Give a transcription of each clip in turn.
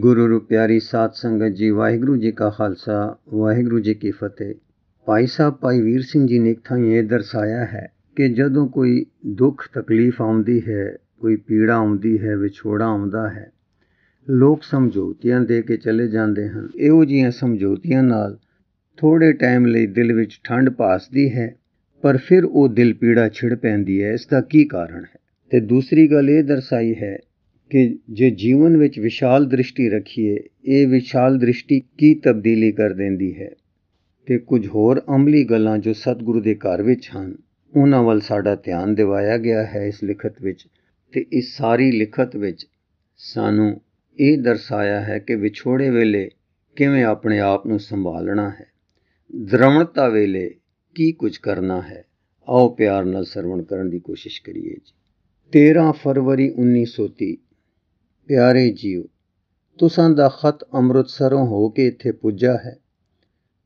ਗੁਰੂ ਰੂ ਪਿਆਰੀ ਸਾਧ ਸੰਗਤ ਜੀ ਵਾਹਿਗੁਰੂ ਜੀ ਕਾ ਖਾਲਸਾ ਵਾਹਿਗੁਰੂ ਜੀ ਕੀ ਫਤਿਹ ਭਾਈ ਸਾਹਿਬ ਭਾਈ ਵੀਰ ਸਿੰਘ ਜੀ ਨੇ ਇਥਾਂ ਇਹ ਦਰਸਾਇਆ ਹੈ ਕਿ ਜਦੋਂ ਕੋਈ ਦੁੱਖ ਤਕਲੀਫ ਆਉਂਦੀ ਹੈ ਕੋਈ ਪੀੜਾ ਆਉਂਦੀ ਹੈ ਵਿਛੋੜਾ ਆਉਂਦਾ ਹੈ ਲੋਕ ਸਮਝੌਤੀਆਂ ਦੇ ਕੇ ਚਲੇ ਜਾਂਦੇ ਹਨ ਇਹੋ ਜੀਆਂ ਸਮਝੌਤੀਆਂ ਨਾਲ ਥੋੜੇ ਟਾਈਮ ਲਈ ਦਿਲ ਵਿੱਚ ਠੰਡ ਪਾਸਦੀ ਹੈ ਪਰ ਫਿਰ ਉਹ ਦਿਲ ਪੀੜਾ ਛਿੜ ਪੈਂਦੀ ਹੈ ਇਸ ਦਾ ਕੀ ਕਾਰਨ ਹੈ ਤੇ ਦੂਸਰੀ ਗੱਲ ਇਹ ਦਰਸਾਈ ਹੈ ਕਿ ਜੇ ਜੀਵਨ ਵਿੱਚ ਵਿਸ਼ਾਲ ਦ੍ਰਿਸ਼ਟੀ ਰੱਖੀਏ ਇਹ ਵਿਸ਼ਾਲ ਦ੍ਰਿਸ਼ਟੀ ਕੀ ਤਬਦੀਲੀ ਕਰ ਦਿੰਦੀ ਹੈ ਤੇ ਕੁਝ ਹੋਰ ਅਮਲੀ ਗੱਲਾਂ ਜੋ ਸਤਿਗੁਰੂ ਦੇ ਘਰ ਵਿੱਚ ਹਨ ਉਹਨਾਂ ਵੱਲ ਸਾਡਾ ਧਿਆਨ ਦਿਵਾਇਆ ਗਿਆ ਹੈ ਇਸ ਲਿਖਤ ਵਿੱਚ ਤੇ ਇਸ ਸਾਰੀ ਲਿਖਤ ਵਿੱਚ ਸਾਨੂੰ ਇਹ ਦਰਸਾਇਆ ਹੈ ਕਿ ਵਿਛੋੜੇ ਵੇਲੇ ਕਿਵੇਂ ਆਪਣੇ ਆਪ ਨੂੰ ਸੰਭਾਲਣਾ ਹੈ ਦਰਮਣਤਾ ਵੇਲੇ ਕੀ ਕੁਝ ਕਰਨਾ ਹੈ ਆਓ ਪਿਆਰ ਨਾਲ ਸਰਵਣ ਕਰਨ ਦੀ ਕੋਸ਼ਿਸ਼ ਕਰੀਏ ਜੀ 13 ਫਰਵਰੀ 1930 ਪਿਆਰੇ ਜੀਓ ਤੁਸਾਂ ਦਾ ਖਤ ਅੰਮ੍ਰਿਤਸਰੋਂ ਹੋ ਕੇ ਇੱਥੇ ਪੁੱਜਾ ਹੈ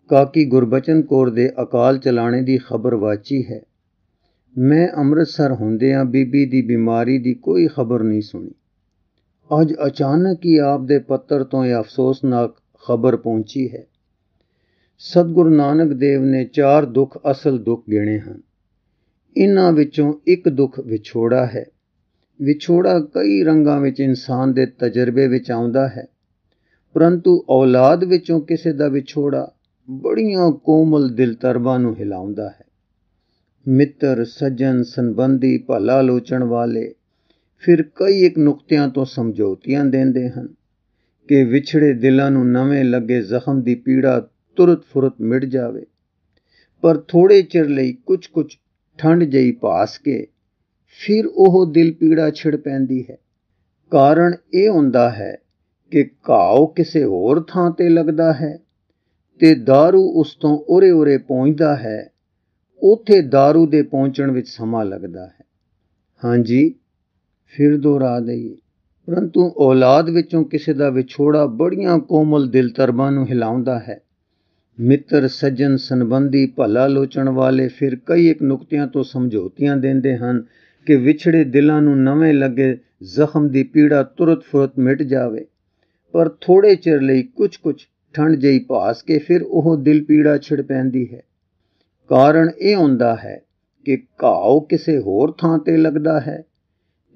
ਕਾਕੀ ਗੁਰਬਚਨ ਕੌਰ ਦੇ ਅਕਾਲ ਚਲਾਣੇ ਦੀ ਖਬਰ ਵਾਚੀ ਹੈ ਮੈਂ ਅੰਮ੍ਰਿਤਸਰ ਹੁੰਦਿਆਂ ਬੀਬੀ ਦੀ ਬਿਮਾਰੀ ਦੀ ਕੋਈ ਖਬਰ ਨਹੀਂ ਸੁਣੀ ਅੱਜ ਅਚਾਨਕ ਹੀ ਆਪ ਦੇ ਪੱਤਰ ਤੋਂ ਇਹ ਅਫਸੋਸਨਾਕ ਖਬਰ ਪਹੁੰਚੀ ਹੈ ਸਤਗੁਰੂ ਨਾਨਕ ਦੇਵ ਨੇ ਚਾਰ ਦੁੱਖ ਅਸਲ ਦੁੱਖ ਗਿਣੇ ਹਨ ਇਨ੍ਹਾਂ ਵਿੱਚੋਂ ਇੱਕ ਦੁੱਖ ਵਿਛੋੜਾ ਹੈ ਵਿਛੋੜਾ ਕਈ ਰੰਗਾਂ ਵਿੱਚ ਇਨਸਾਨ ਦੇ ਤਜਰਬੇ ਵਿੱਚ ਆਉਂਦਾ ਹੈ ਪਰੰਤੂ ਔਲਾਦ ਵਿੱਚੋਂ ਕਿਸੇ ਦਾ ਵਿਛੋੜਾ ਬੜੀਆਂ ਕੋਮਲ ਦਿਲ ਤਰਬਾਂ ਨੂੰ ਹਿਲਾਉਂਦਾ ਹੈ ਮਿੱਤਰ ਸੱਜਣ ਸੰਬੰਧੀ ਭਲਾ ਲੋਚਣ ਵਾਲੇ ਫਿਰ ਕਈ ਇੱਕ ਨੁਕਤਿਆਂ ਤੋਂ ਸਮਝੌਤੀਆਂ ਦਿੰਦੇ ਹਨ ਕਿ ਵਿਛੜੇ ਦਿਲਾਂ ਨੂੰ ਨਵੇਂ ਲੱਗੇ ਜ਼ਖਮ ਦੀ ਪੀੜਾ ਤੁਰਤ ਫੁਰਤ ਮਿਟ ਜਾਵੇ ਪਰ ਥੋੜੇ ਚਿਰ ਲਈ ਕੁਝ ਕੁਝ ਠੰਡ ਜਈ ਪਾਸ ਕੇ ਫਿਰ ਉਹ ਦਿਲ ਪੀੜਾ ਛਿੜ ਪੈਂਦੀ ਹੈ ਕਾਰਨ ਇਹ ਹੁੰਦਾ ਹੈ ਕਿ ਘਾਉ ਕਿਸੇ ਹੋਰ ਥਾਂ ਤੇ ਲੱਗਦਾ ਹੈ ਤੇ दारू ਉਸ ਤੋਂ ਉਰੇ-ਉਰੇ ਪਹੁੰਚਦਾ ਹੈ ਉਥੇ दारू ਦੇ ਪਹੁੰਚਣ ਵਿੱਚ ਸਮਾਂ ਲੱਗਦਾ ਹੈ ਹਾਂਜੀ ਫਿਰ ਦੁਹਰਾ ਦਈਏ ਪਰੰਤੂ ਔਲਾਦ ਵਿੱਚੋਂ ਕਿਸੇ ਦਾ ਵਿਛੋੜਾ ਬੜੀਆਂ ਕੋਮਲ ਦਿਲ ਤਰਬਾਂ ਨੂੰ ਹਿਲਾਉਂਦਾ ਹੈ ਮਿੱਤਰ ਸੱਜਣ ਸੰਬੰਧੀ ਭਲਾ ਲੋਚਣ ਵਾਲੇ ਫਿਰ ਕਈ ਇੱਕ ਨੁਕਤਿਆਂ ਤੋਂ ਸਮਝੌਤੀਆਂ ਦਿੰਦੇ ਹਨ ਕਿ ਵਿਛੜੇ ਦਿਲਾਂ ਨੂੰ ਨਵੇਂ ਲੱਗੇ ਜ਼ਖਮ ਦੀ ਪੀੜਾ ਤੁਰਤ ਫੁਰਤ ਮਿਟ ਜਾਵੇ ਪਰ ਥੋੜੇ ਚਿਰ ਲਈ ਕੁਝ ਕੁਝ ਠੰਡ ਜਈ ਪਾਸ ਕੇ ਫਿਰ ਉਹ ਦਿਲ ਪੀੜਾ ਛਿੜ ਪੈਂਦੀ ਹੈ ਕਾਰਨ ਇਹ ਹੁੰਦਾ ਹੈ ਕਿ ਘਾਉ ਕਿਸੇ ਹੋਰ ਥਾਂ ਤੇ ਲੱਗਦਾ ਹੈ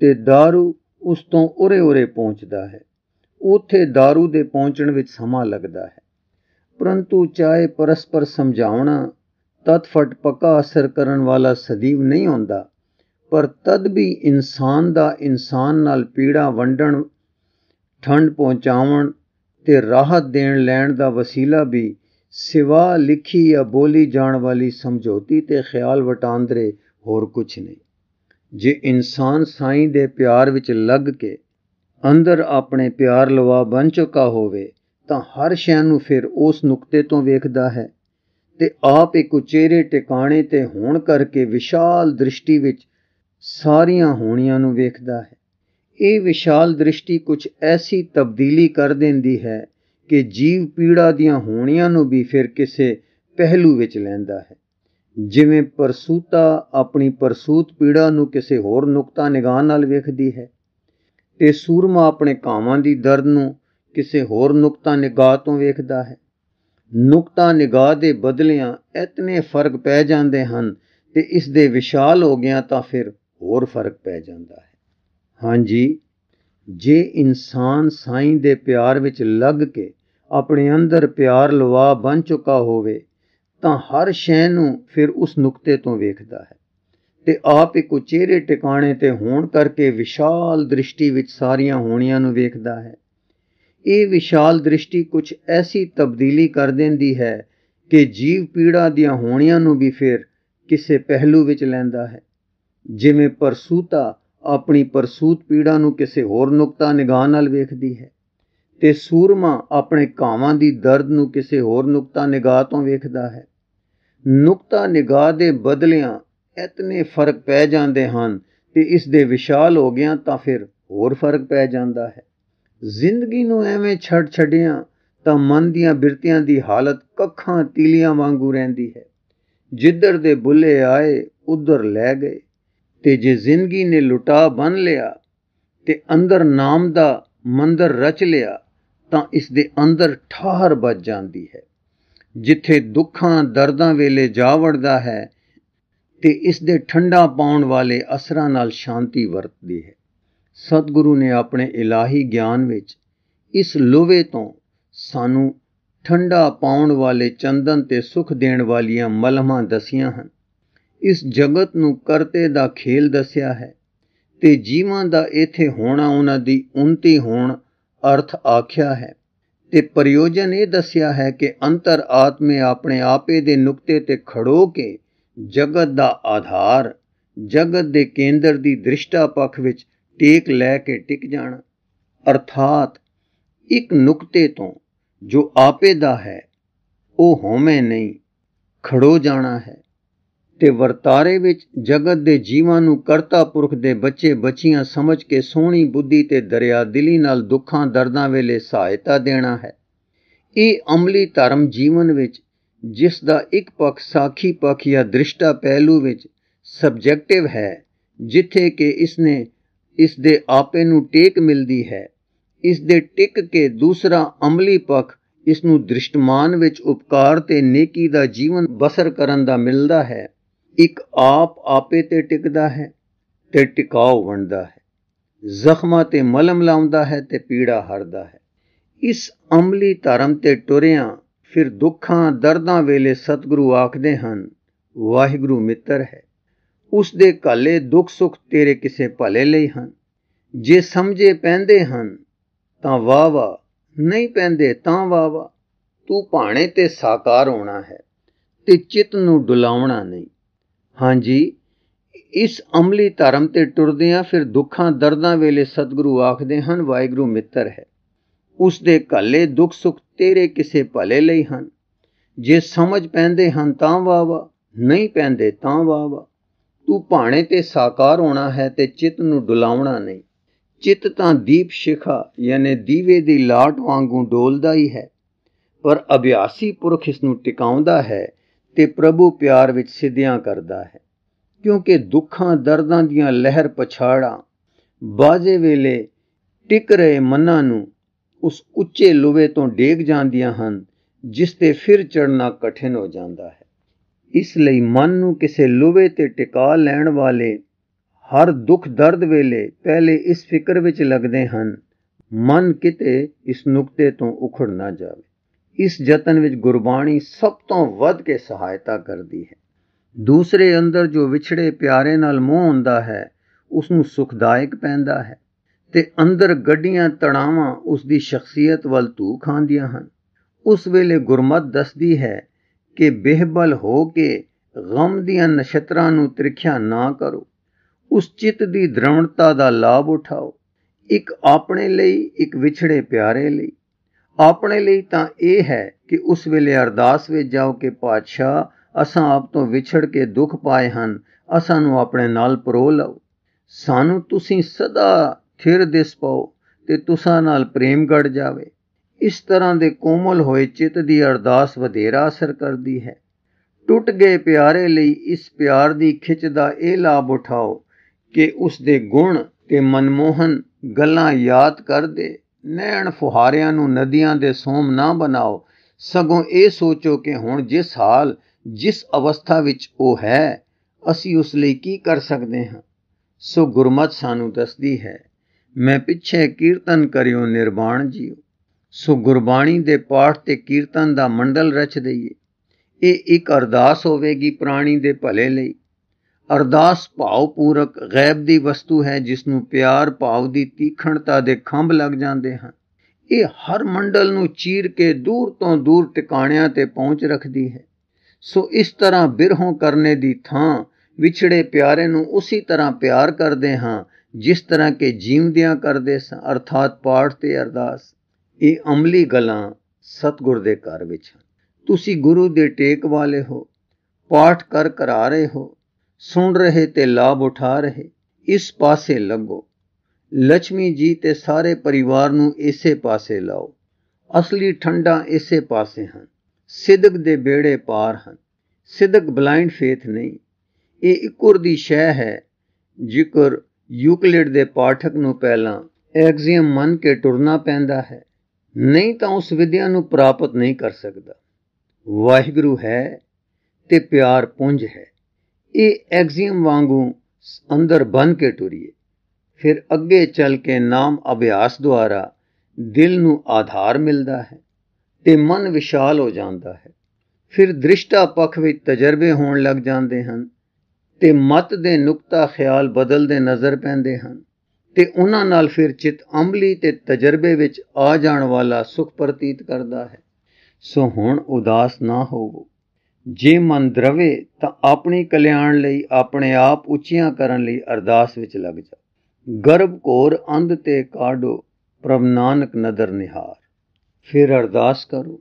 ਤੇ दारू ਉਸ ਤੋਂ ਉਰੇ-ਉਰੇ ਪਹੁੰਚਦਾ ਹੈ ਉਥੇ दारू ਦੇ ਪਹੁੰਚਣ ਵਿੱਚ ਸਮਾਂ ਲੱਗਦਾ ਹੈ ਪਰੰਤੂ ਚਾਹੇ ਪਰਸਪਰ ਸਮਝਾਉਣਾ ਤਤਫਟ ਪੱਕਾ ਅਸਰ ਕਰਨ ਵਾਲਾ ਸਦੀਵ ਨਹੀਂ ਹੁੰਦਾ ਪਰ ਤਦ ਵੀ ਇਨਸਾਨ ਦਾ ਇਨਸਾਨ ਨਾਲ ਪੀੜਾ ਵੰਡਣ ਠੰਡ ਪਹੁੰਚਾਉਣ ਤੇ ਰਾਹਤ ਦੇਣ ਲੈਣ ਦਾ ਵਸੀਲਾ ਵੀ ਸਿਵਾ ਲਿਖੀ ਜਾਂ ਬੋਲੀ ਜਾਣ ਵਾਲੀ ਸਮਝੌਤੀ ਤੇ ਖਿਆਲ ਵਟਾਂਦਰੇ ਹੋਰ ਕੁਝ ਨਹੀਂ ਜੇ ਇਨਸਾਨ ਸਾਈਂ ਦੇ ਪਿਆਰ ਵਿੱਚ ਲੱਗ ਕੇ ਅੰਦਰ ਆਪਣੇ ਪਿਆਰ ਲਵਾ ਬਣ ਚੁੱਕਾ ਹੋਵੇ ਤਾਂ ਹਰ ਸ਼ੈ ਨੂੰ ਫਿਰ ਉਸ ਨੁਕਤੇ ਤੋਂ ਵੇਖਦਾ ਹੈ ਤੇ ਆਪ ਇੱਕ ਉਚੇਰੇ ਟਿਕਾਣੇ ਤੇ ਹੋਣ ਕਰਕੇ ਵਿਸ਼ਾਲ ਦ੍ਰਿਸ਼ਟੀ ਵਿੱਚ ਸਾਰੀਆਂ ਹੋਣੀਆਂ ਨੂੰ ਵੇਖਦਾ ਹੈ ਇਹ ਵਿਸ਼ਾਲ ਦ੍ਰਿਸ਼ਟੀ ਕੁਝ ਐਸੀ ਤਬਦੀਲੀ ਕਰ ਦਿੰਦੀ ਹੈ ਕਿ ਜੀਵ ਪੀੜਾ ਦੀਆਂ ਹੋਣੀਆਂ ਨੂੰ ਵੀ ਫਿਰ ਕਿਸੇ ਪਹਿਲੂ ਵਿੱਚ ਲੈਂਦਾ ਹੈ ਜਿਵੇਂ ਪਰਸੂਤਾ ਆਪਣੀ ਪਰਸੂਤ ਪੀੜਾ ਨੂੰ ਕਿਸੇ ਹੋਰ ਨੁਕਤਾ ਨਿਗਾਹ ਨਾਲ ਵੇਖਦੀ ਹੈ ਤੇ ਸੂਰਮਾ ਆਪਣੇ ਕਾਵਾਂ ਦੀ ਦਰਦ ਨੂੰ ਕਿਸੇ ਹੋਰ ਨੁਕਤਾ ਨਿਗਾਹ ਤੋਂ ਵੇਖਦਾ ਹੈ ਨੁਕਤਾ ਨਿਗਾਹ ਦੇ ਬਦਲਿਆਂ ਇਤਨੇ ਫਰਕ ਪੈ ਜਾਂਦੇ ਹਨ ਤੇ ਇਸ ਦੇ ਵਿਸ਼ਾਲ ਹੋ ਗਿਆ ਤਾਂ ਫਿਰ ਹੋਰ ਫਰਕ ਪੈ ਜਾਂਦਾ ਹੈ ਹਾਂਜੀ ਜੇ ਇਨਸਾਨ ਸਾਈਂ ਦੇ ਪਿਆਰ ਵਿੱਚ ਲੱਗ ਕੇ ਆਪਣੇ ਅੰਦਰ ਪਿਆਰ ਲਵਾ ਬਣ ਚੁੱਕਾ ਹੋਵੇ ਤਾਂ ਹਰ ਸ਼ੈ ਨੂੰ ਫਿਰ ਉਸ ਨੁਕਤੇ ਤੋਂ ਵੇਖਦਾ ਹੈ ਤੇ ਆਪ ਇੱਕ ਉਚੇਰੇ ਟਿਕਾਣੇ ਤੇ ਹੋਣ ਕਰਕੇ ਵਿਸ਼ਾਲ ਦ੍ਰਿਸ਼ਟੀ ਵਿੱਚ ਸਾਰੀਆਂ ਹੋਣੀਆਂ ਨੂੰ ਵੇਖਦਾ ਹੈ ਇਹ ਵਿਸ਼ਾਲ ਦ੍ਰਿਸ਼ਟੀ ਕੁਝ ਐਸੀ ਤਬਦੀਲੀ ਕਰ ਦਿੰਦੀ ਹੈ ਕਿ ਜੀਵ ਪੀੜਾ ਦੀਆਂ ਹੋਣੀਆਂ ਨੂੰ ਵੀ ਫਿਰ ਕਿਸੇ ਪਹਿਲੂ ਵਿੱਚ ਲੈਂਦਾ ਹੈ ਜਿਵੇਂ ਪਰਸੂਤਾ ਆਪਣੀ ਪਰਸੂਤ ਪੀੜਾ ਨੂੰ ਕਿਸੇ ਹੋਰ ਨੁਕਤਾ ਨਿਗਾਹ ਨਾਲ ਵੇਖਦੀ ਹੈ ਤੇ ਸੂਰਮਾ ਆਪਣੇ ਕਾਵਾਂ ਦੀ ਦਰਦ ਨੂੰ ਕਿਸੇ ਹੋਰ ਨੁਕਤਾ ਨਿਗਾਹ ਤੋਂ ਵੇਖਦਾ ਹੈ ਨੁਕਤਾ ਨਿਗਾਹ ਦੇ ਬਦਲਿਆਂ ਇਤਨੇ ਫਰਕ ਪੈ ਜਾਂਦੇ ਹਨ ਤੇ ਇਸ ਦੇ ਵਿਸ਼ਾਲ ਹੋ ਗਿਆ ਤਾਂ ਫਿਰ ਹੋਰ ਫਰਕ ਪੈ ਜਾਂਦਾ ਹੈ ਜ਼ਿੰਦਗੀ ਨੂੰ ਐਵੇਂ ਛੱਡ ਛੱਡਿਆਂ ਤਾਂ ਮਨ ਦੀਆਂ ਬਿਰਤੀਆਂ ਦੀ ਹਾਲਤ ਕੱਖਾਂ ਤੀਲੀਆਂ ਵਾਂਗੂ ਰਹਿੰਦੀ ਹੈ ਜਿੱਧਰ ਦੇ ਬੁੱਲੇ ਆਏ ਉਧਰ ਲੈ ਗਏ ਤੇ ਜੇ ਜ਼ਿੰਦਗੀ ਨੇ ਲੁਟਾ ਬਨ ਲਿਆ ਤੇ ਅੰਦਰ ਨਾਮ ਦਾ ਮੰਦਰ ਰਚ ਲਿਆ ਤਾਂ ਇਸ ਦੇ ਅੰਦਰ ਠਾਹਰ ਵੱਜ ਜਾਂਦੀ ਹੈ ਜਿੱਥੇ ਦੁੱਖਾਂ ਦਰਦਾਂ ਵੇਲੇ ਜਾਵੜਦਾ ਹੈ ਤੇ ਇਸ ਦੇ ਠੰਡਾ ਪਾਉਣ ਵਾਲੇ ਅਸਰਾਂ ਨਾਲ ਸ਼ਾਂਤੀ ਵਰਤਦੀ ਹੈ ਸਤਿਗੁਰੂ ਨੇ ਆਪਣੇ ਇਲਾਹੀ ਗਿਆਨ ਵਿੱਚ ਇਸ ਲੋਵੇ ਤੋਂ ਸਾਨੂੰ ਠੰਡਾ ਪਾਉਣ ਵਾਲੇ ਚੰਦਨ ਤੇ ਸੁਖ ਦੇਣ ਵਾਲੀਆਂ ਮਲਮਾਂ ਦਸੀਆਂ ਹਨ ਇਸ ਜਗਤ ਨੂੰ ਕਰਤੇ ਦਾ ਖੇਲ ਦੱਸਿਆ ਹੈ ਤੇ ਜੀਵਾਂ ਦਾ ਇਥੇ ਹੋਣਾ ਉਹਨਾਂ ਦੀ ਉਨਤੀ ਹੋਣ ਅਰਥ ਆਖਿਆ ਹੈ ਤੇ ਪ੍ਰਯੋਜਨ ਇਹ ਦੱਸਿਆ ਹੈ ਕਿ ਅੰਤਰ ਆਤਮੇ ਆਪਣੇ ਆਪੇ ਦੇ ਨੁਕਤੇ ਤੇ ਖੜੋ ਕੇ ਜਗਤ ਦਾ ਆਧਾਰ ਜਗਤ ਦੇ ਕੇਂਦਰ ਦੀ ਦ੍ਰਿਸ਼ਟਾ ਪੱਖ ਵਿੱਚ ਟੇਕ ਲੈ ਕੇ ਟਿਕ ਜਾਣਾ ਅਰਥਾਤ ਇੱਕ ਨੁਕਤੇ ਤੋਂ ਜੋ ਆਪੇ ਦਾ ਹੈ ਉਹ ਹੋਵੇਂ ਨਹੀਂ ਖੜੋ ਜਾਣਾ ਹੈ ਤੇ ਵਰਤਾਰੇ ਵਿੱਚ ਜਗਤ ਦੇ ਜੀਵਾਂ ਨੂੰ ਕਰਤਾ ਪੁਰਖ ਦੇ ਬੱਚੇ ਬੱਚੀਆਂ ਸਮਝ ਕੇ ਸੋਹਣੀ ਬੁੱਧੀ ਤੇ ਦਰਿਆ ਦਿਲੀ ਨਾਲ ਦੁੱਖਾਂ ਦਰਦਾਂ ਵੇਲੇ ਸਹਾਇਤਾ ਦੇਣਾ ਹੈ ਇਹ ਅਮਲੀ ਧਰਮ ਜੀਵਨ ਵਿੱਚ ਜਿਸ ਦਾ ਇੱਕ ਪੱਖ ਸਾਖੀ ਪੱਖ ਜਾਂ ਦ੍ਰਿਸ਼ਟਾ ਪਹਿਲੂ ਵਿੱਚ ਸਬਜੈਕਟਿਵ ਹੈ ਜਿੱਥੇ ਕਿ ਇਸ ਨੇ ਇਸ ਦੇ ਆਪੇ ਨੂੰ ਟੇਕ ਮਿਲਦੀ ਹੈ ਇਸ ਦੇ ਟਿਕ ਕੇ ਦੂਸਰਾ ਅਮਲੀ ਪੱਖ ਇਸ ਨੂੰ ਦ੍ਰਿਸ਼ਟਮਾਨ ਵਿੱਚ ਉਪਕਾਰ ਤੇ ਨੇਕੀ ਦਾ ਜੀਵਨ ਬਸਰ ਕਰਨ ਦਾ ਮਿਲਦਾ ਹੈ ਇੱਕ ਆਪ ਆਪੇ ਤੇ ਟਿਕਦਾ ਹੈ ਤੇ ਟਿਕਾਉ ਬਣਦਾ ਹੈ ਜ਼ਖਮਾਂ ਤੇ ਮਲਮ ਲਾਉਂਦਾ ਹੈ ਤੇ ਪੀੜਾ ਹਰਦਾ ਹੈ ਇਸ ਅਮਲੀ ਧਰਮ ਤੇ ਟੁਰਿਆਂ ਫਿਰ ਦੁੱਖਾਂ ਦਰਦਾਂ ਵੇਲੇ ਸਤਿਗੁਰੂ ਆਖਦੇ ਹਨ ਵਾਹਿਗੁਰੂ ਮਿੱਤਰ ਹੈ ਉਸ ਦੇ ਕਾਲੇ ਦੁੱਖ ਸੁੱਖ ਤੇਰੇ ਕਿਸੇ ਭਲੇ ਲਈ ਹਨ ਜੇ ਸਮਝੇ ਪੈਂਦੇ ਹਨ ਤਾਂ ਵਾ ਵਾ ਨਹੀਂ ਪੈਂਦੇ ਤਾਂ ਵਾ ਵਾ ਤੂੰ ਭਾਣੇ ਤੇ ਸਾਕਾਰ ਹੋਣਾ ਹੈ ਤੇ ਚਿੱਤ ਨੂੰ ਡੁਲਾਉਣਾ ਨਹੀਂ ਹਾਂਜੀ ਇਸ ਅਮਲੀ ਧਰਮ ਤੇ ਟੁਰਦੇ ਆ ਫਿਰ ਦੁੱਖਾਂ ਦਰਦਾਂ ਵੇਲੇ ਸਤਿਗੁਰੂ ਆਖਦੇ ਹਨ ਵਾਹਿਗੁਰੂ ਮਿੱਤਰ ਹੈ ਉਸ ਦੇ ਕੱਲੇ ਦੁੱਖ ਸੁੱਖ ਤੇਰੇ ਕਿਸੇ ਭਲੇ ਲਈ ਹਨ ਜੇ ਸਮਝ ਪੈਂਦੇ ਹਨ ਤਾਂ ਵਾਵਾ ਨਹੀਂ ਪੈਂਦੇ ਤਾਂ ਵਾਵਾ ਤੂੰ ਭਾਣੇ ਤੇ ਸਾਕਾਰ ਹੋਣਾ ਹੈ ਤੇ ਚਿੱਤ ਨੂੰ ਡੁਲਾਉਣਾ ਨਹੀਂ ਚਿੱਤ ਤਾਂ ਦੀਪ ਸ਼ਿਖਾ ਯਾਨੀ ਦੀਵੇ ਦੀ ਲਾਟ ਵਾਂਗੂ ਡੋਲਦਾ ਹੀ ਹੈ ਪਰ ਅਭਿਆਸੀ ਪੁਰਖ ਇਸ ਨੂੰ ਟਿਕਾਉਂਦਾ ਹੈ ਤੇ ਪ੍ਰਭੂ ਪਿਆਰ ਵਿੱਚ ਸਿੱਧਿਆਂ ਕਰਦਾ ਹੈ ਕਿਉਂਕਿ ਦੁੱਖਾਂ ਦਰਦਾਂ ਦੀਆਂ ਲਹਿਰ ਪਛਾੜਾਂ ਬਾਜੇ ਵੇਲੇ ਟਿਕ ਰਹੇ ਮਨਾਂ ਨੂੰ ਉਸ ਉੱਚੇ ਲੋਵੇ ਤੋਂ ਡੇਗ ਜਾਂਦੀਆਂ ਹਨ ਜਿਸ ਤੇ ਫਿਰ ਚੜਨਾ ਕਠਿਨ ਹੋ ਜਾਂਦਾ ਹੈ ਇਸ ਲਈ ਮਨ ਨੂੰ ਕਿਸੇ ਲੋਵੇ ਤੇ ਟਿਕਾ ਲੈਣ ਵਾਲੇ ਹਰ ਦੁੱਖ ਦਰਦ ਵੇਲੇ ਪਹਿਲੇ ਇਸ ਫਿਕਰ ਵਿੱਚ ਲੱਗਦੇ ਹਨ ਮਨ ਕਿਤੇ ਇਸ ਨੁਕਤੇ ਤੋਂ ਉਖੜ ਨਾ ਜਾਵੇ ਇਸ ਯਤਨ ਵਿੱਚ ਗੁਰਬਾਣੀ ਸਭ ਤੋਂ ਵੱਧ ਕੇ ਸਹਾਇਤਾ ਕਰਦੀ ਹੈ ਦੂਸਰੇ ਅੰਦਰ ਜੋ ਵਿਛੜੇ ਪਿਆਰੇ ਨਾਲ ਮੋਹ ਹੁੰਦਾ ਹੈ ਉਸ ਨੂੰ ਸੁਖਦਾਇਕ ਪੈਂਦਾ ਹੈ ਤੇ ਅੰਦਰ ਗੱਡੀਆਂ ਤਣਾਵਾਂ ਉਸ ਦੀ ਸ਼ਖਸੀਅਤ ਵੱਲ ਤੂ ਖਾਂਦੀਆਂ ਹਨ ਉਸ ਵੇਲੇ ਗੁਰਮਤ ਦੱਸਦੀ ਹੈ ਕਿ ਬਹਿਬਲ ਹੋ ਕੇ ਗਮ ਦੀਆਂ ਨਛਤਰਾਂ ਨੂੰ ਤ੍ਰਿਖਿਆ ਨਾ ਕਰੋ ਉਸ ਚਿੱਤ ਦੀ ਦ੍ਰਵਣਤਾ ਦਾ ਲਾਭ ਉਠਾਓ ਇੱਕ ਆਪਣੇ ਲਈ ਇੱਕ ਵਿਛੜੇ ਪਿਆਰੇ ਲਈ ਆਪਣੇ ਲਈ ਤਾਂ ਇਹ ਹੈ ਕਿ ਉਸ ਵੇਲੇ ਅਰਦਾਸ ਵਿੱਚ ਜਾਓ ਕਿ ਪਾਤਸ਼ਾਹ ਅਸਾਂ ਆਪ ਤੋਂ ਵਿਛੜ ਕੇ ਦੁੱਖ ਪਾਏ ਹਨ ਅਸਾਂ ਨੂੰ ਆਪਣੇ ਨਾਲ ਪਰੋ ਲਓ ਸਾਨੂੰ ਤੁਸੀਂ ਸਦਾ ਥਿਰ ਦਿਸ ਪਾਓ ਤੇ ਤੁਸਾਂ ਨਾਲ ਪ੍ਰੇਮ ਗੜ ਜਾਵੇ ਇਸ ਤਰ੍ਹਾਂ ਦੇ ਕੋਮਲ ਹੋਏ ਚਿੱਤ ਦੀ ਅਰਦਾਸ ਵਧੇਰਾ ਅਸਰ ਕਰਦੀ ਹੈ ਟੁੱਟ ਗਏ ਪਿਆਰੇ ਲਈ ਇਸ ਪਿਆਰ ਦੀ ਖਿੱਚ ਦਾ ਇਹ ਲਾਭ ਉਠਾਓ ਕਿ ਉਸ ਦੇ ਗੁਣ ਤੇ ਮਨਮੋਹਨ ਗੱਲਾਂ ਯਾਦ ਕਰਦੇ ਨੈਣ ਫੁਹਾਰਿਆਂ ਨੂੰ ਨਦੀਆਂ ਦੇ ਸੋਮ ਨਾ ਬਣਾਓ ਸਗੋਂ ਇਹ ਸੋਚੋ ਕਿ ਹੁਣ ਜਿਸ ਹਾਲ ਜਿਸ ਅਵਸਥਾ ਵਿੱਚ ਉਹ ਹੈ ਅਸੀਂ ਉਸ ਲਈ ਕੀ ਕਰ ਸਕਦੇ ਹਾਂ ਸੋ ਗੁਰਮਤ ਸਾਨੂੰ ਦੱਸਦੀ ਹੈ ਮੈਂ ਪਿੱਛੇ ਕੀਰਤਨ ਕਰਿਓ ਨਿਰਵਾਣ ਜੀਓ ਸੋ ਗੁਰਬਾਣੀ ਦੇ ਪਾਠ ਤੇ ਕੀਰਤਨ ਦਾ ਮੰਡਲ ਰਚ ਦਈਏ ਇਹ ਇੱਕ ਅਰਦਾਸ ਹੋਵੇਗੀ ਪ੍ਰਾਣੀ ਦੇ ਭਲੇ ਲਈ ਅਰਦਾਸ ਭਾਵ ਪੂਰਕ ਗੈਬ ਦੀ ਵਸਤੂ ਹੈ ਜਿਸ ਨੂੰ ਪਿਆਰ ਭਾਵ ਦੀ ਤੀਖਣਤਾ ਦੇ ਖੰਭ ਲੱਗ ਜਾਂਦੇ ਹਨ ਇਹ ਹਰ ਮੰਡਲ ਨੂੰ چیر ਕੇ ਦੂਰ ਤੋਂ ਦੂਰ ਟਿਕਾਣਿਆਂ ਤੇ ਪਹੁੰਚ ਰੱਖਦੀ ਹੈ ਸੋ ਇਸ ਤਰ੍ਹਾਂ ਬਿਰਹੋਂ ਕਰਨੇ ਦੀ ਥਾਂ ਵਿਛੜੇ ਪਿਆਰੇ ਨੂੰ ਉਸੇ ਤਰ੍ਹਾਂ ਪਿਆਰ ਕਰਦੇ ਹਾਂ ਜਿਸ ਤਰ੍ਹਾਂ ਕਿ ਜੀਵਦਿਆਂ ਕਰਦੇ ਸਾਂ ਅਰਥਾਤ ਪਾਠ ਤੇ ਅਰਦਾਸ ਇਹ ਅਮਲੀ ਗੱਲਾਂ ਸਤਗੁਰ ਦੇ ਘਰ ਵਿੱਚ ਤੁਸੀਂ ਗੁਰੂ ਦੇ ਟੇਕ ਵਾਲੇ ਹੋ ਪਾਠ ਕਰ ਕਰਾ ਰਹੇ ਹੋ ਸੁਣ ਰਹੇ ਤੇ ਲਾਭ ਉਠਾ ਰਹੇ ਇਸ ਪਾਸੇ ਲੱਗੋ ਲక్ష్ਮੀ ਜੀ ਤੇ ਸਾਰੇ ਪਰਿਵਾਰ ਨੂੰ ਇਸੇ ਪਾਸੇ ਲਾਓ ਅਸਲੀ ਠੰਡਾ ਇਸੇ ਪਾਸੇ ਹਨ ਸਿਦਕ ਦੇ ਬੇੜੇ ਪਾਰ ਹਨ ਸਿਦਕ ਬਲਾਈਂਡ ਫੇਥ ਨਹੀਂ ਇਹ ਇਕੁਰ ਦੀ ਸ਼ੈ ਹੈ ਜ਼ਿਕਰ ਯੂਕਲਿਡ ਦੇ ਪਾਠਕ ਨੂੰ ਪਹਿਲਾਂ ਐਗਜ਼ੀਅਮ ਮੰਨ ਕੇ ਟੁਰਨਾ ਪੈਂਦਾ ਹੈ ਨਹੀਂ ਤਾਂ ਉਸ ਵਿਦਿਆ ਨੂੰ ਪ੍ਰਾਪਤ ਨਹੀਂ ਕਰ ਸਕਦਾ ਵਾਹਿਗੁਰੂ ਹੈ ਤੇ ਪਿਆਰ ਪੁੰਜ ਹੈ ਇਹ ਐਗਜ਼ੀਮ ਵਾਂਗੂ ਅੰਦਰ ਬੰਨ ਕੇ ਟੁਰੀਏ ਫਿਰ ਅੱਗੇ ਚੱਲ ਕੇ ਨਾਮ ਅਭਿਆਸ ਦੁਆਰਾ ਦਿਲ ਨੂੰ ਆਧਾਰ ਮਿਲਦਾ ਹੈ ਤੇ ਮਨ ਵਿਸ਼ਾਲ ਹੋ ਜਾਂਦਾ ਹੈ ਫਿਰ ਦ੍ਰਿਸ਼ਟਾ ਪੱਖ ਵਿੱਚ ਤਜਰਬੇ ਹੋਣ ਲੱਗ ਜਾਂਦੇ ਹਨ ਤੇ ਮਤ ਦੇ ਨੁਕਤਾ ਖਿਆਲ ਬਦਲਦੇ ਨਜ਼ਰ ਪੈਂਦੇ ਹਨ ਤੇ ਉਹਨਾਂ ਨਾਲ ਫਿਰ ਚਿਤ ਅਮਲੀ ਤੇ ਤਜਰਬੇ ਵਿੱਚ ਆ ਜਾਣ ਵਾਲਾ ਸੁਖ ਪ੍ਰਤੀਤ ਕਰਦਾ ਹੈ ਸੋ ਹੁਣ ਉਦਾਸ ਨਾ ਹੋਵੋ ਜੇ ਮਨ ਦਰਵੇ ਤਾਂ ਆਪਣੀ ਕਲਿਆਣ ਲਈ ਆਪਣੇ ਆਪ ਉੱਚੀਆਂ ਕਰਨ ਲਈ ਅਰਦਾਸ ਵਿੱਚ ਲੱਗ ਜਾ ਗਰਭ ਕੋਰ ਅੰਧ ਤੇ ਕਾਢੋ ਪ੍ਰਭ ਨਾਨਕ ਨਦਰ ਨਿਹਾਰ ਫਿਰ ਅਰਦਾਸ ਕਰੋ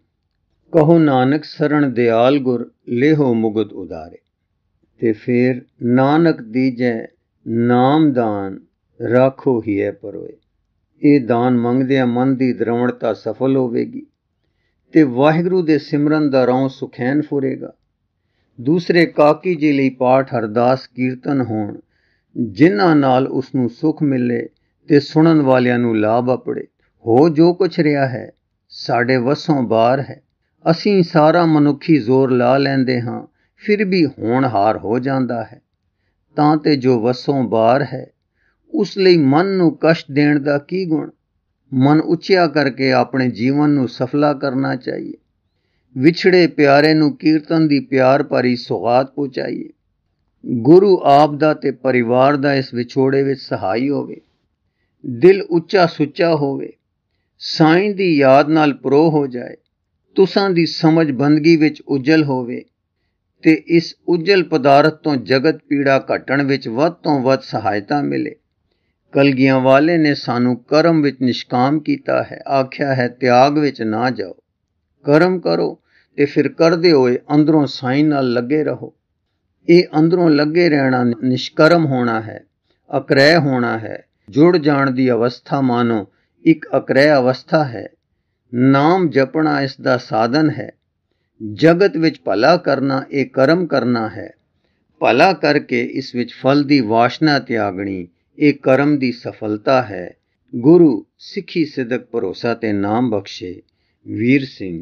ਕਹੋ ਨਾਨਕ ਸਰਣ ਦਿਆਲ ਗੁਰ ਲੇਹੋ ਮੁਗਦ ਉਦਾਰੇ ਤੇ ਫਿਰ ਨਾਨਕ ਦੀਜੈ ਨਾਮਦਾਨ ਰੱਖੋ ਹੀ ਹੈ ਪਰੋਏ ਇਹ ਦਾਨ ਮੰਗਦਿਆਂ ਮਨ ਦੀ ਦਰਵਣਤਾ ਸਫਲ ਹੋਵੇਗੀ ਤੇ ਵਾਹਿਗੁਰੂ ਦੇ ਸਿਮਰਨ ਦਾ ਰੌਂ ਸੁਖੈਨ ਫੁਰੇਗਾ ਦੂਸਰੇ ਕਾਕੀ ਜੀ ਲਈ ਪਾਠ ਅਰਦਾਸ ਕੀਰਤਨ ਹੋਣ ਜਿਨ੍ਹਾਂ ਨਾਲ ਉਸ ਨੂੰ ਸੁਖ ਮਿਲੇ ਤੇ ਸੁਣਨ ਵਾਲਿਆਂ ਨੂੰ ਲਾਭ ਆਪੜੇ ਹੋ ਜੋ ਕੁਛ ਰਿਹਾ ਹੈ ਸਾਡੇ ਵਸੋਂ ਬਾਹਰ ਹੈ ਅਸੀਂ ਸਾਰਾ ਮਨੁੱਖੀ ਜ਼ੋਰ ਲਾ ਲੈਂਦੇ ਹਾਂ ਫਿਰ ਵੀ ਹਾਰ ਹੋ ਜਾਂਦਾ ਹੈ ਤਾਂ ਤੇ ਜੋ ਵਸੋਂ ਬਾਹਰ ਹੈ ਉਸ ਲਈ ਮਨ ਨੂੰ ਕਸ਼ਟ ਦੇਣ ਦਾ ਕੀ ਗੁਣ ਮਨ ਉੱਚਿਆ ਕਰਕੇ ਆਪਣੇ ਜੀਵਨ ਨੂੰ ਸਫਲਾ ਕਰਨਾ ਚਾਹੀਏ ਵਿਛੜੇ ਪਿਆਰੇ ਨੂੰ ਕੀਰਤਨ ਦੀ ਪਿਆਰ ਭਰੀ ਸੁਗਾਤ ਪਹੁੰਚਾਈਏ ਗੁਰੂ ਆਪ ਦਾ ਤੇ ਪਰਿਵਾਰ ਦਾ ਇਸ ਵਿਛੋੜੇ ਵਿੱਚ ਸਹਾਈ ਹੋਵੇ ਦਿਲ ਉੱਚਾ ਸੁੱਚਾ ਹੋਵੇ ਸਾਈਂ ਦੀ ਯਾਦ ਨਾਲ ਪਰੋ ਹੋ ਜਾਏ ਤੁਸਾਂ ਦੀ ਸਮਝ ਬੰਦਗੀ ਵਿੱਚ ਉਜਲ ਹੋਵੇ ਤੇ ਇਸ ਉਜਲ ਪਦਾਰਥ ਤੋਂ ਜਗਤ ਪੀੜਾ ਘਟਣ ਵਿੱਚ ਵੱਧ ਤੋਂ ਵੱਧ ਸਹਾਇਤਾ ਮਿਲੇ ਕਲਗੀਆਂ ਵਾਲੇ ਨੇ ਸਾਨੂੰ ਕਰਮ ਵਿੱਚ ਨਿਸ਼ਕਾਮ ਕੀਤਾ ਹੈ ਆਖਿਆ ਹੈ ਤਿਆਗ ਵਿੱਚ ਨਾ ਜਾਓ ਕਰਮ ਕਰੋ ਤੇ ਫਿਰ ਕਰਦੇ ਹੋਏ ਅੰਦਰੋਂ ਸਾਈਂ ਨਾਲ ਲੱਗੇ ਰਹੋ ਇਹ ਅੰਦਰੋਂ ਲੱਗੇ ਰਹਿਣਾ ਨਿਸ਼ਕਰਮ ਹੋਣਾ ਹੈ ਅਕਰਹਿ ਹੋਣਾ ਹੈ ਜੁੜ ਜਾਣ ਦੀ ਅਵਸਥਾ ਮਾਨੋ ਇੱਕ ਅਕਰਹਿ ਅਵਸਥਾ ਹੈ ਨਾਮ ਜਪਣਾ ਇਸ ਦਾ ਸਾਧਨ ਹੈ ਜਗਤ ਵਿੱਚ ਭਲਾ ਕਰਨਾ ਇਹ ਕਰਮ ਕਰਨਾ ਹੈ ਭਲਾ ਕਰਕੇ ਇਸ ਵਿੱਚ ਫਲ ਦੀ ਵਾਸ਼ਨਾ ਤਿਆਗਣੀ ਇਹ ਕਰਮ ਦੀ ਸਫਲਤਾ ਹੈ ਗੁਰੂ ਸਿੱਖੀ ਸਦਕ ਭਰੋਸਾ ਤੇ ਨਾਮ ਬਖਸ਼ੇ ਵੀਰ ਸਿੰਘ